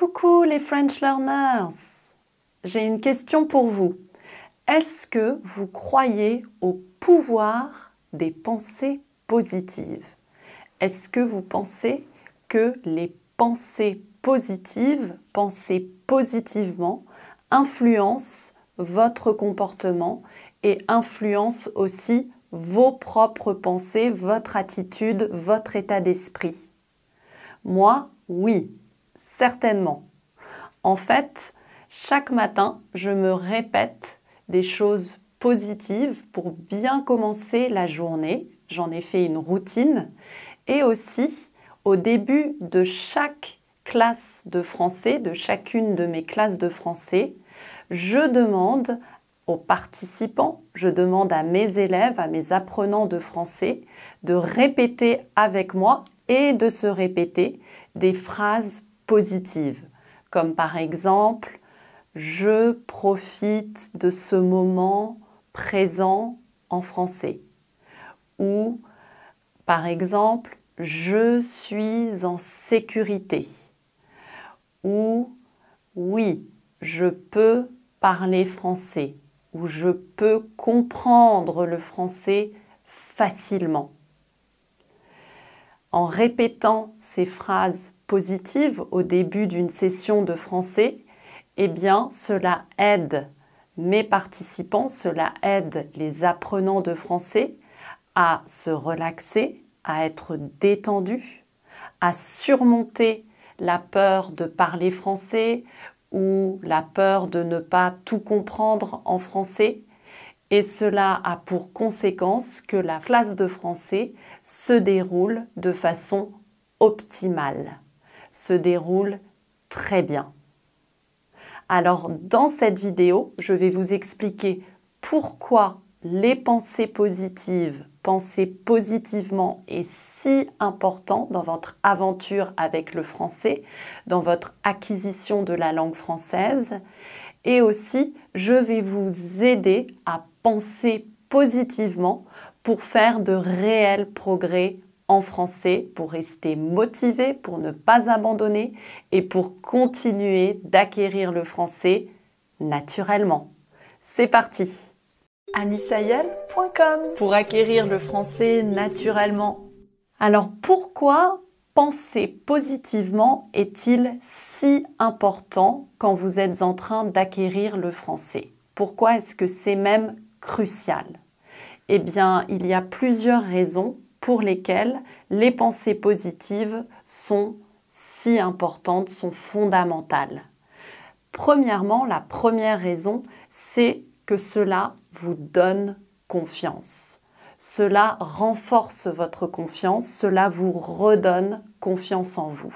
Coucou les French Learners J'ai une question pour vous. Est-ce que vous croyez au pouvoir des pensées positives Est-ce que vous pensez que les pensées positives, pensées positivement, influencent votre comportement et influencent aussi vos propres pensées, votre attitude, votre état d'esprit Moi, oui, Certainement. En fait, chaque matin, je me répète des choses positives pour bien commencer la journée. J'en ai fait une routine. Et aussi, au début de chaque classe de français, de chacune de mes classes de français, je demande aux participants, je demande à mes élèves, à mes apprenants de français, de répéter avec moi et de se répéter des phrases positives, comme par exemple je profite de ce moment présent en français ou par exemple je suis en sécurité ou oui, je peux parler français ou je peux comprendre le français facilement. En répétant ces phrases positive au début d'une session de français, eh bien cela aide mes participants, cela aide les apprenants de français à se relaxer, à être détendus, à surmonter la peur de parler français ou la peur de ne pas tout comprendre en français. Et cela a pour conséquence que la classe de français se déroule de façon optimale se déroule très bien. Alors dans cette vidéo, je vais vous expliquer pourquoi les pensées positives, penser positivement est si important dans votre aventure avec le français, dans votre acquisition de la langue française. Et aussi, je vais vous aider à penser positivement pour faire de réels progrès français pour rester motivé, pour ne pas abandonner et pour continuer d'acquérir le français naturellement. C'est parti anissayel.com pour acquérir le français naturellement. Alors pourquoi penser positivement est-il si important quand vous êtes en train d'acquérir le français Pourquoi est-ce que c'est même crucial Eh bien, il y a plusieurs raisons pour lesquelles les pensées positives sont si importantes, sont fondamentales. Premièrement, la première raison, c'est que cela vous donne confiance. Cela renforce votre confiance, cela vous redonne confiance en vous.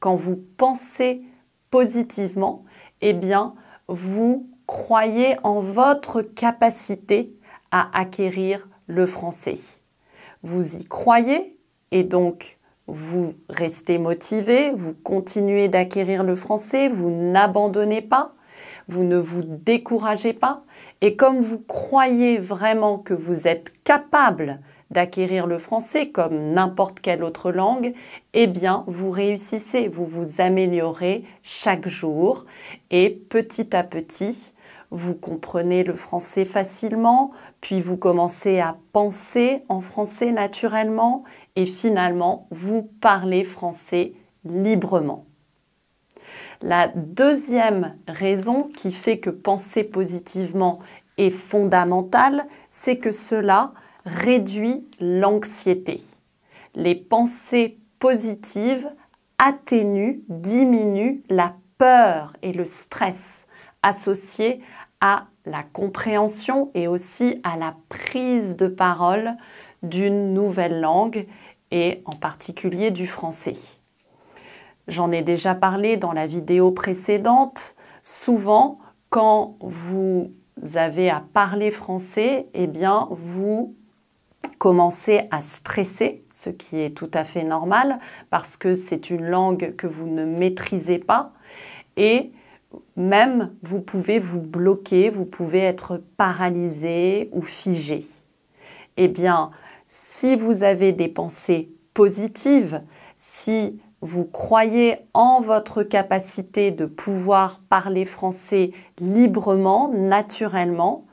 Quand vous pensez positivement, eh bien, vous croyez en votre capacité à acquérir le français vous y croyez et donc vous restez motivé, vous continuez d'acquérir le français, vous n'abandonnez pas, vous ne vous découragez pas. Et comme vous croyez vraiment que vous êtes capable d'acquérir le français comme n'importe quelle autre langue, eh bien, vous réussissez, vous vous améliorez chaque jour et petit à petit, vous comprenez le français facilement, puis vous commencez à penser en français naturellement et finalement vous parlez français librement. La deuxième raison qui fait que penser positivement est fondamentale, c'est que cela réduit l'anxiété. Les pensées positives atténuent, diminuent la peur et le stress associé à la compréhension et aussi à la prise de parole d'une nouvelle langue et en particulier du français. J'en ai déjà parlé dans la vidéo précédente. Souvent, quand vous avez à parler français, eh bien, vous commencez à stresser, ce qui est tout à fait normal parce que c'est une langue que vous ne maîtrisez pas et même, vous pouvez vous bloquer, vous pouvez être paralysé ou figé. Eh bien, si vous avez des pensées positives, si vous croyez en votre capacité de pouvoir parler français librement, naturellement,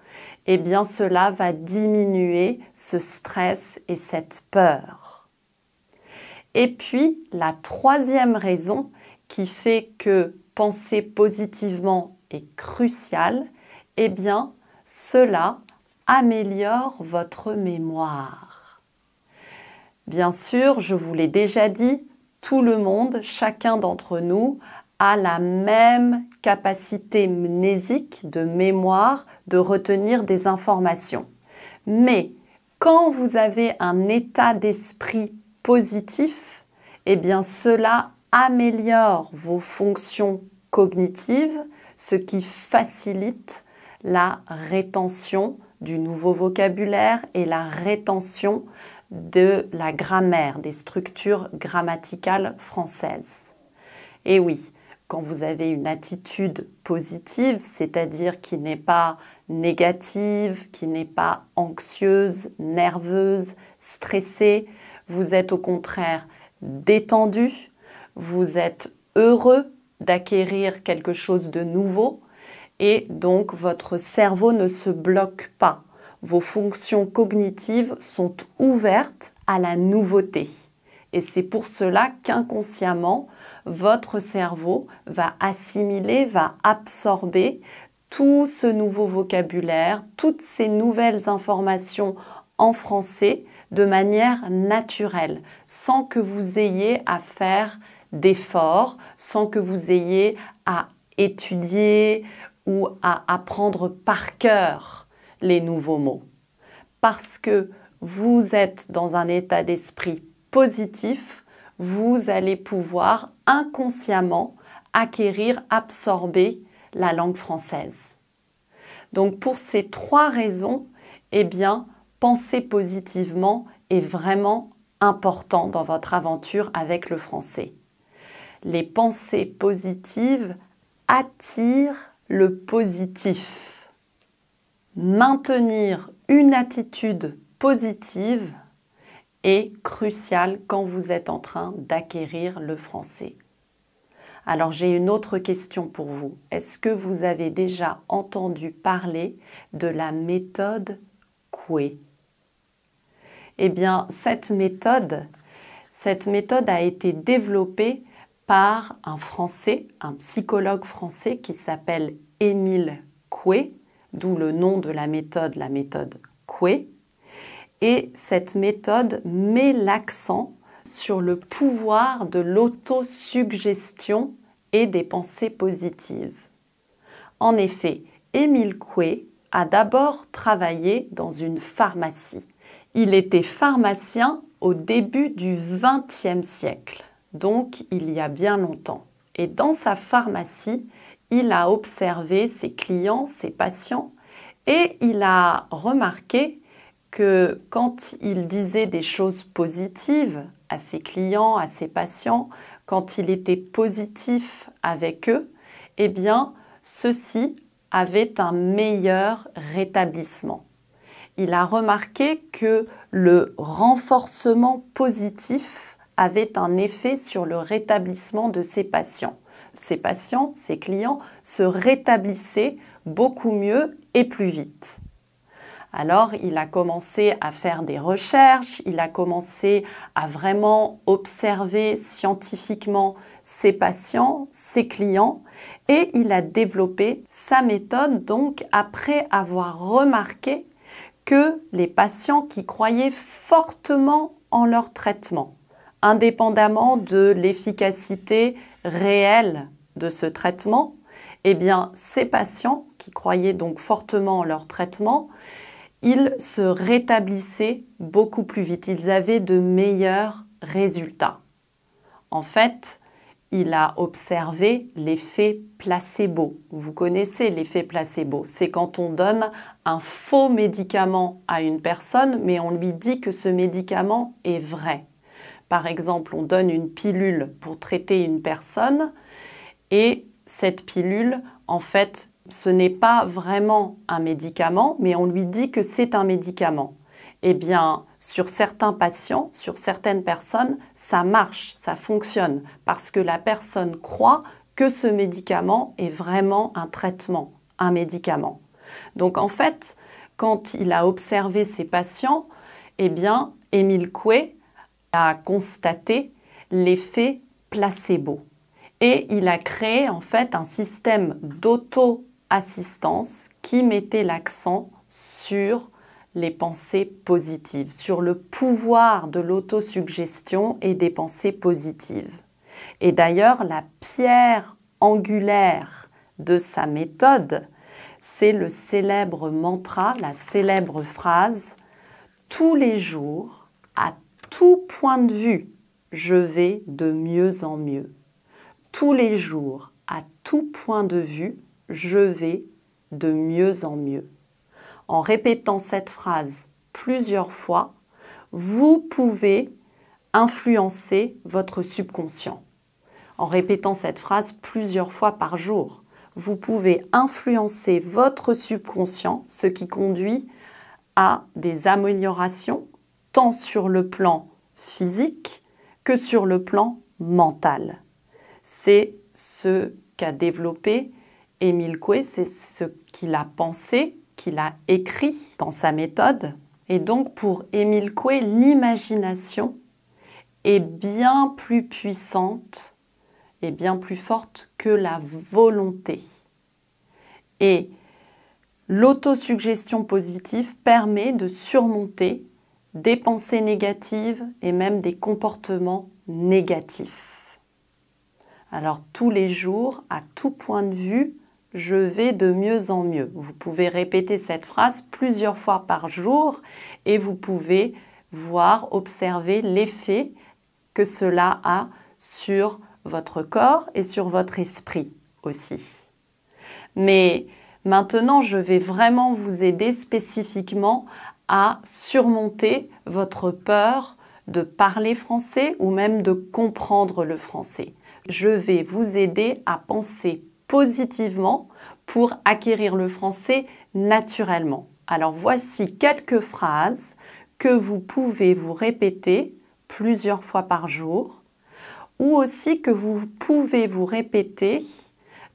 eh bien cela va diminuer ce stress et cette peur. Et puis, la troisième raison qui fait que penser positivement est crucial, eh bien, cela améliore votre mémoire. Bien sûr, je vous l'ai déjà dit, tout le monde, chacun d'entre nous, a la même capacité mnésique de mémoire de retenir des informations. Mais quand vous avez un état d'esprit positif, eh bien cela améliore vos fonctions cognitives, ce qui facilite la rétention du nouveau vocabulaire et la rétention de la grammaire, des structures grammaticales françaises. Et oui, quand vous avez une attitude positive, c'est-à-dire qui n'est pas négative, qui n'est pas anxieuse, nerveuse, stressée, vous êtes au contraire détendu, vous êtes heureux d'acquérir quelque chose de nouveau et donc votre cerveau ne se bloque pas. Vos fonctions cognitives sont ouvertes à la nouveauté. Et c'est pour cela qu'inconsciemment, votre cerveau va assimiler, va absorber tout ce nouveau vocabulaire, toutes ces nouvelles informations en français de manière naturelle, sans que vous ayez à faire d'efforts sans que vous ayez à étudier ou à apprendre par cœur les nouveaux mots. Parce que vous êtes dans un état d'esprit positif, vous allez pouvoir inconsciemment acquérir, absorber la langue française. Donc pour ces trois raisons, eh bien, penser positivement est vraiment important dans votre aventure avec le français les pensées positives attirent le positif. Maintenir une attitude positive est crucial quand vous êtes en train d'acquérir le français. Alors j'ai une autre question pour vous. Est-ce que vous avez déjà entendu parler de la méthode Coué Eh bien, cette méthode, cette méthode a été développée par un Français, un psychologue français qui s'appelle Émile Coué, d'où le nom de la méthode, la méthode Coué. Et cette méthode met l'accent sur le pouvoir de l'autosuggestion et des pensées positives. En effet, Émile Coué a d'abord travaillé dans une pharmacie. Il était pharmacien au début du XXe siècle donc il y a bien longtemps. Et dans sa pharmacie, il a observé ses clients, ses patients, et il a remarqué que quand il disait des choses positives à ses clients, à ses patients, quand il était positif avec eux, eh bien, ceux-ci avaient un meilleur rétablissement. Il a remarqué que le renforcement positif avait un effet sur le rétablissement de ses patients. Ses patients, ses clients se rétablissaient beaucoup mieux et plus vite. Alors, il a commencé à faire des recherches, il a commencé à vraiment observer scientifiquement ses patients, ses clients, et il a développé sa méthode, donc, après avoir remarqué que les patients qui croyaient fortement en leur traitement, indépendamment de l'efficacité réelle de ce traitement, eh bien, ces patients qui croyaient donc fortement en leur traitement, ils se rétablissaient beaucoup plus vite, ils avaient de meilleurs résultats. En fait, il a observé l'effet placebo. Vous connaissez l'effet placebo, c'est quand on donne un faux médicament à une personne, mais on lui dit que ce médicament est vrai. Par exemple, on donne une pilule pour traiter une personne et cette pilule, en fait, ce n'est pas vraiment un médicament, mais on lui dit que c'est un médicament. Eh bien, sur certains patients, sur certaines personnes, ça marche, ça fonctionne, parce que la personne croit que ce médicament est vraiment un traitement, un médicament. Donc en fait, quand il a observé ses patients, eh bien, Émile Coué a constaté l'effet placebo et il a créé en fait un système d'auto-assistance qui mettait l'accent sur les pensées positives, sur le pouvoir de l'autosuggestion et des pensées positives. Et d'ailleurs, la pierre angulaire de sa méthode, c'est le célèbre mantra, la célèbre phrase ⁇ Tous les jours, à point de vue, je vais de mieux en mieux. Tous les jours, à tout point de vue, je vais de mieux en mieux. En répétant cette phrase plusieurs fois, vous pouvez influencer votre subconscient. En répétant cette phrase plusieurs fois par jour, vous pouvez influencer votre subconscient, ce qui conduit à des améliorations tant sur le plan physique que sur le plan mental. C'est ce qu'a développé Émile Coué, c'est ce qu'il a pensé, qu'il a écrit dans sa méthode. Et donc pour Émile Coué, l'imagination est bien plus puissante et bien plus forte que la volonté. Et L'autosuggestion positive permet de surmonter des pensées négatives et même des comportements négatifs. Alors tous les jours, à tout point de vue, je vais de mieux en mieux. Vous pouvez répéter cette phrase plusieurs fois par jour et vous pouvez voir, observer l'effet que cela a sur votre corps et sur votre esprit aussi. Mais maintenant, je vais vraiment vous aider spécifiquement à surmonter votre peur de parler français ou même de comprendre le français. Je vais vous aider à penser positivement pour acquérir le français naturellement. Alors voici quelques phrases que vous pouvez vous répéter plusieurs fois par jour ou aussi que vous pouvez vous répéter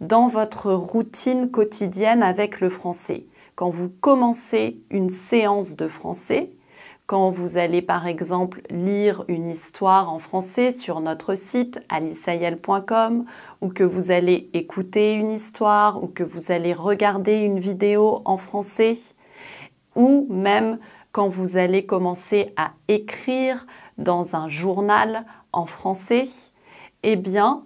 dans votre routine quotidienne avec le français quand vous commencez une séance de français, quand vous allez par exemple lire une histoire en français sur notre site alisayel.com ou que vous allez écouter une histoire ou que vous allez regarder une vidéo en français ou même quand vous allez commencer à écrire dans un journal en français, eh bien,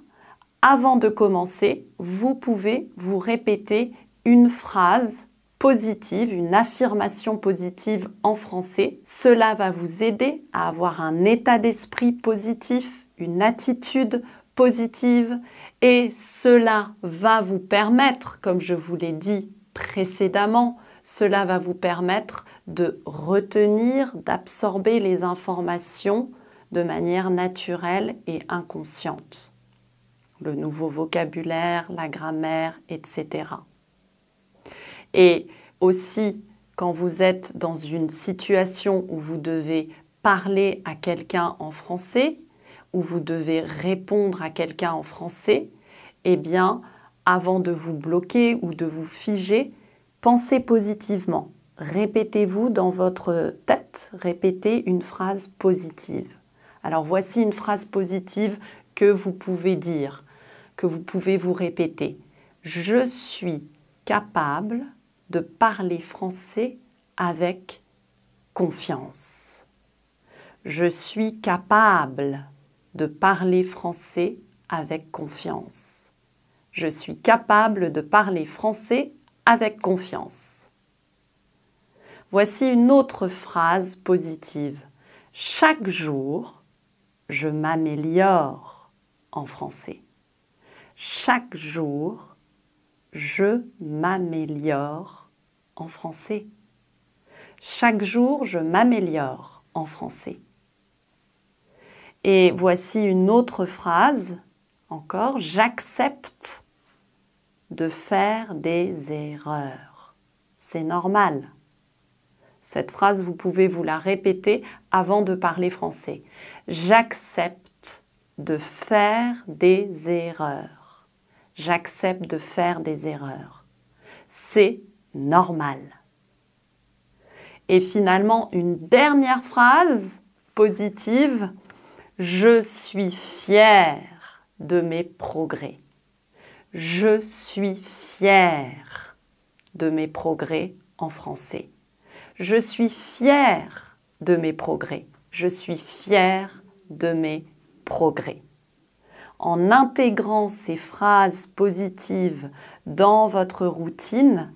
avant de commencer, vous pouvez vous répéter une phrase positive, une affirmation positive en français. Cela va vous aider à avoir un état d'esprit positif, une attitude positive et cela va vous permettre, comme je vous l'ai dit précédemment, cela va vous permettre de retenir, d'absorber les informations de manière naturelle et inconsciente. Le nouveau vocabulaire, la grammaire, etc. Et aussi, quand vous êtes dans une situation où vous devez parler à quelqu'un en français, où vous devez répondre à quelqu'un en français, eh bien, avant de vous bloquer ou de vous figer, pensez positivement. Répétez-vous dans votre tête, répétez une phrase positive. Alors voici une phrase positive que vous pouvez dire, que vous pouvez vous répéter. Je suis capable de parler français avec confiance. Je suis capable de parler français avec confiance. Je suis capable de parler français avec confiance. Voici une autre phrase positive. Chaque jour, je m'améliore en français. Chaque jour, je m'améliore en français. Chaque jour, je m'améliore en français. Et voici une autre phrase encore, j'accepte de faire des erreurs. C'est normal. Cette phrase, vous pouvez vous la répéter avant de parler français. J'accepte de faire des erreurs. J'accepte de faire des erreurs. C'est normal. Et finalement, une dernière phrase positive, je suis fier de mes progrès. Je suis fier de mes progrès en français. Je suis fier de mes progrès. Je suis fier de mes progrès. En intégrant ces phrases positives dans votre routine,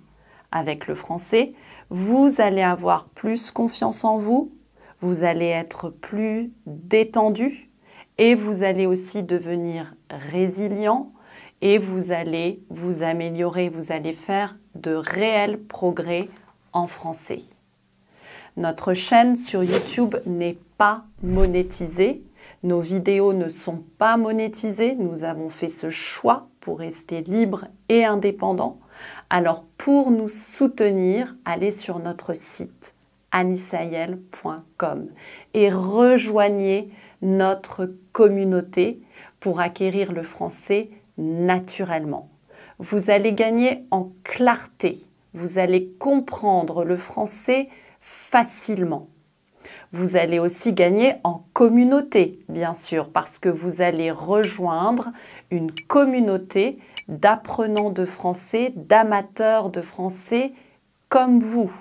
avec le français, vous allez avoir plus confiance en vous, vous allez être plus détendu et vous allez aussi devenir résilient et vous allez vous améliorer, vous allez faire de réels progrès en français. Notre chaîne sur YouTube n'est pas monétisée, nos vidéos ne sont pas monétisées, nous avons fait ce choix pour rester libres et indépendants alors pour nous soutenir, allez sur notre site anisayel.com et rejoignez notre communauté pour acquérir le français naturellement. Vous allez gagner en clarté, vous allez comprendre le français facilement. Vous allez aussi gagner en communauté, bien sûr, parce que vous allez rejoindre une communauté d'apprenants de français, d'amateurs de français comme vous.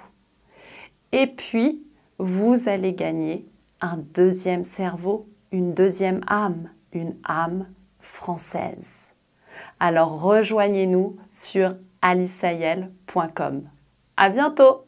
Et puis, vous allez gagner un deuxième cerveau, une deuxième âme, une âme française. Alors rejoignez-nous sur alisayel.com. À bientôt!